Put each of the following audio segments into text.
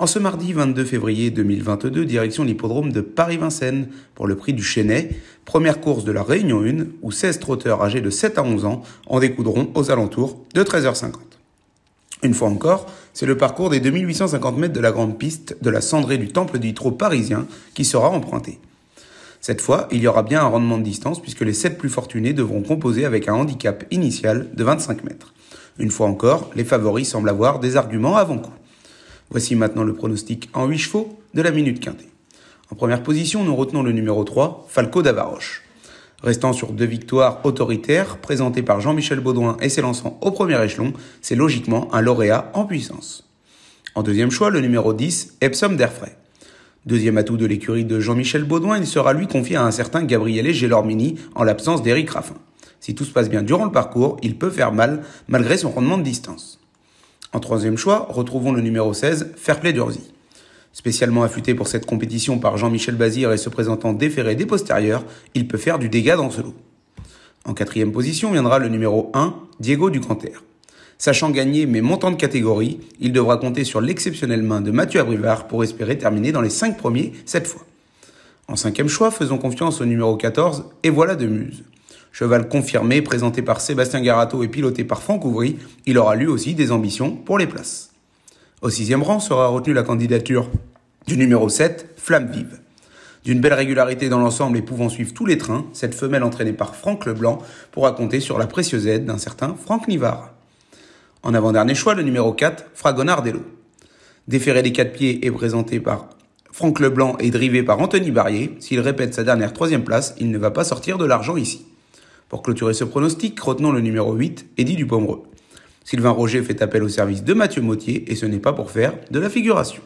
En ce mardi 22 février 2022, direction l'hippodrome de Paris-Vincennes pour le prix du Chenet, première course de la Réunion 1 où 16 trotteurs âgés de 7 à 11 ans en découdront aux alentours de 13h50. Une fois encore, c'est le parcours des 2850 mètres de la grande piste de la cendrée du temple du Trot parisien qui sera emprunté. Cette fois, il y aura bien un rendement de distance puisque les 7 plus fortunés devront composer avec un handicap initial de 25 mètres. Une fois encore, les favoris semblent avoir des arguments avant coup. Voici maintenant le pronostic en 8 chevaux de la minute quintée. En première position, nous retenons le numéro 3, Falco Davaroche. Restant sur deux victoires autoritaires, présentées par Jean-Michel Baudouin et s'élançant au premier échelon, c'est logiquement un lauréat en puissance. En deuxième choix, le numéro 10, Epsom Derfray. Deuxième atout de l'écurie de Jean-Michel Baudouin, il sera lui confié à un certain Gabriel Gelormini en l'absence d'Eric Raffin. Si tout se passe bien durant le parcours, il peut faire mal malgré son rendement de distance. En troisième choix, retrouvons le numéro 16, Fairplay d'Urzi. Spécialement affûté pour cette compétition par Jean-Michel Bazir et se présentant déféré des postérieurs, il peut faire du dégât dans ce lot. En quatrième position viendra le numéro 1, Diego Ducanter. Sachant gagner mais montant de catégorie, il devra compter sur l'exceptionnelle main de Mathieu Abrivard pour espérer terminer dans les 5 premiers cette fois. En cinquième choix, faisons confiance au numéro 14, et voilà de Muse. Cheval confirmé, présenté par Sébastien Garato et piloté par Franck Ouvry, il aura lui aussi des ambitions pour les places. Au sixième rang sera retenue la candidature du numéro 7, Flamme Vive. D'une belle régularité dans l'ensemble et pouvant suivre tous les trains, cette femelle entraînée par Franck Leblanc pourra compter sur la précieuse aide d'un certain Franck Nivard. En avant-dernier choix, le numéro 4, Fragonardello. Déféré des quatre pieds et présenté par Franck Leblanc et drivé par Anthony Barrier, s'il répète sa dernière troisième place, il ne va pas sortir de l'argent ici. Pour clôturer ce pronostic, retenons le numéro 8, Eddy Dupombreux. Sylvain Roger fait appel au service de Mathieu Mottier et ce n'est pas pour faire de la figuration.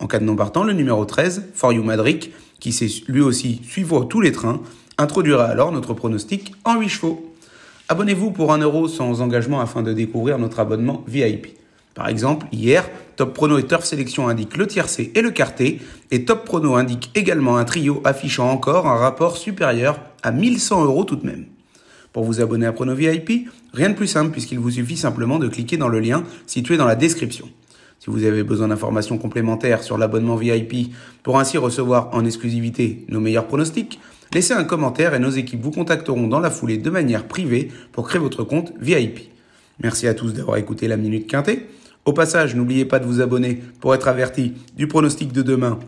En cas de non partant, le numéro 13, You Madric, qui sait lui aussi suivre tous les trains, introduira alors notre pronostic en 8 chevaux. Abonnez-vous pour 1€ euro sans engagement afin de découvrir notre abonnement VIP. Par exemple, hier, Top Prono et Turf Sélection indiquent le tiercé et le quarté, et Top Prono indique également un trio affichant encore un rapport supérieur à 1100 euros tout de même. Pour vous abonner à Prono VIP, rien de plus simple puisqu'il vous suffit simplement de cliquer dans le lien situé dans la description. Si vous avez besoin d'informations complémentaires sur l'abonnement VIP pour ainsi recevoir en exclusivité nos meilleurs pronostics, laissez un commentaire et nos équipes vous contacteront dans la foulée de manière privée pour créer votre compte VIP. Merci à tous d'avoir écouté la Minute Quintée. Au passage, n'oubliez pas de vous abonner pour être averti du pronostic de demain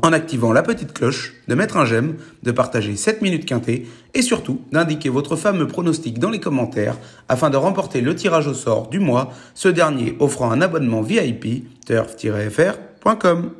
en activant la petite cloche, de mettre un j'aime, de partager 7 minutes quintées et surtout d'indiquer votre fameux pronostic dans les commentaires afin de remporter le tirage au sort du mois, ce dernier offrant un abonnement VIP turf-fr.com.